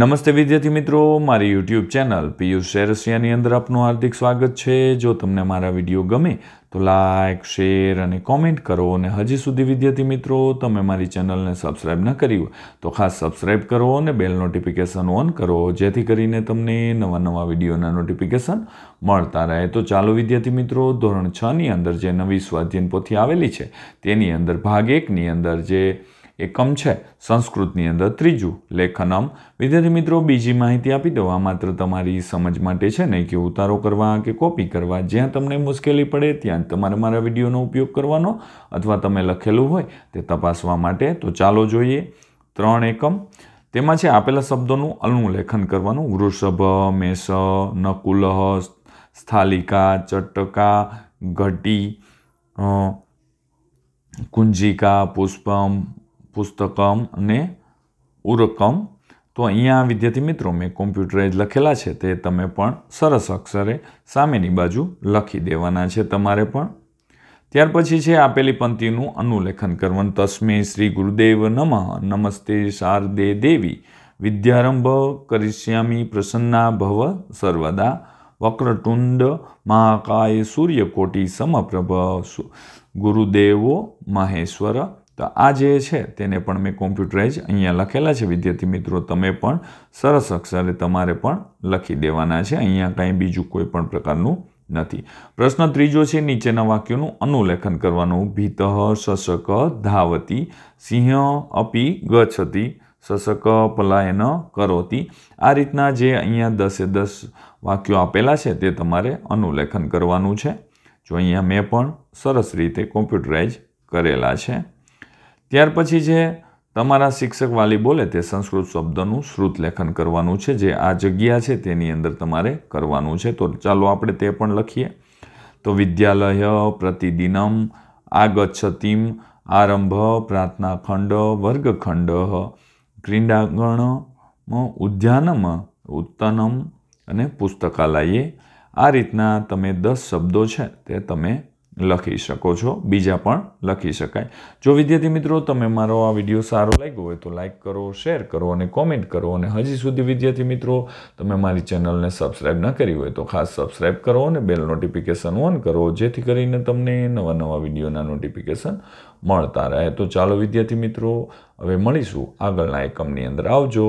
નમસ્તે વિદ્યાર્થી મિત્રો મારી યુટ્યુબ ચેનલ પિયુષ શેરસિયાની અંદર આપનું હાર્દિક સ્વાગત છે જો તમને મારા વિડીયો ગમે તો લાઇક શેર અને કોમેન્ટ કરો અને હજી સુધી વિદ્યાર્થી મિત્રો તમે મારી ચેનલને સબસ્ક્રાઇબ ન કરી હોય તો ખાસ સબસ્ક્રાઇબ કરો અને બેલ નોટિફિકેશન ઓન કરો જેથી કરીને તમને નવા નવા વિડીયોના નોટિફિકેશન મળતા રહે તો ચાલો વિદ્યાર્થી મિત્રો ધોરણ છની અંદર જે નવી સ્વાધ્યન પોથી આવેલી છે તેની અંદર ભાગ એકની અંદર જે એકમ છે સંસ્કૃતની અંદર ત્રીજું લેખનમ વિદ્યાર્થી મિત્રો બીજી માહિતી આપી દઉં આ માત્ર તમારી સમજ માટે છે ને કે ઉતારો કરવા કે કોપી કરવા જ્યાં તમને મુશ્કેલી પડે ત્યાં તમારે મારા વિડીયોનો ઉપયોગ કરવાનો અથવા તમે લખેલું હોય તે તપાસવા માટે તો ચાલો જોઈએ ત્રણ એકમ તેમાં છે આપેલા શબ્દોનું અનુલેખન કરવાનું વૃષભ મેષ નકુલહ સ્થાલિકા ચટકા ઘટી કુંજિકા પુષ્પમ પુસ્તકમ અને ઉરકમ તો અહીંયા વિદ્યાર્થી મિત્રો મેં કોમ્પ્યુટરાઇઝ લખેલા છે તે તમે પણ સરસ અક્ષરે સામેની બાજુ લખી દેવાના છે તમારે પણ ત્યાર પછી છે આપેલી પંક્તિનું અનુલેખન કરવાનું તસ્મે શ્રી ગુરુદેવ નમઃ નમસ્તે શારદે દેવી વિદ્યારંભ કરિષ્યામી પ્રસન્ના ભવ સર્વદા વક્રતુંડ મહાકાય સૂર્યકોટી સમપ્રભ ગુરુદેવો મહેશ્વર તો આ જે છે તેને પણ મેં કોમ્પ્યુટરાઇઝ અહીંયા લખેલા છે વિદ્યાર્થી મિત્રો તમે પણ સરસ અક્ષરે તમારે પણ લખી દેવાના છે અહીંયા કાંઈ બીજું કોઈ પણ પ્રકારનું નથી પ્રશ્ન ત્રીજો છે નીચેના વાક્યોનું અનુલેખન કરવાનું ભીતઃ શશક ધાવતી સિંહ અપી ગચ્છતી શશક પલાયન કરોતી આ રીતના જે અહીંયા દસે દસ વાક્યો આપેલા છે તે તમારે અનુલેખન કરવાનું છે જો અહીંયા મેં પણ સરસ રીતે કોમ્પ્યુટરાઇઝ કરેલા છે ત્યાર પછી જે તમારા શિક્ષક વાલી બોલે તે સંસ્કૃત શબ્દનું શ્રુત લેખન કરવાનું છે જે આ જગ્યા છે તેની અંદર તમારે કરવાનું છે તો ચાલો આપણે તે પણ લખીએ તો વિદ્યાલય પ્રતિદિનમ આગચ્છતિમ આરંભ પ્રાર્થનાખંડ વર્ગખંડ ક્રીડાંગણ ઉદ્યાનમ ઉત્તનમ અને પુસ્તકાલયે આ રીતના તમે દસ શબ્દો છે તે તમે લખી શકો છો બીજા પણ લખી શકાય જો વિદ્યાર્થી મિત્રો તમે મારો આ વિડીયો સારો લાગ્યો હોય તો લાઇક કરો શેર કરો અને કોમેન્ટ કરો અને હજી સુધી વિદ્યાર્થી મિત્રો તમે મારી ચેનલને સબસ્ક્રાઇબ ન કરી હોય તો ખાસ સબસ્ક્રાઇબ કરો અને બેલ નોટિફિકેશન ઓન કરો જેથી કરીને તમને નવા નવા વિડીયોના નોટિફિકેશન મળતા રહે તો ચાલો વિદ્યાર્થી મિત્રો હવે મળીશું આગળના એકમની અંદર આવજો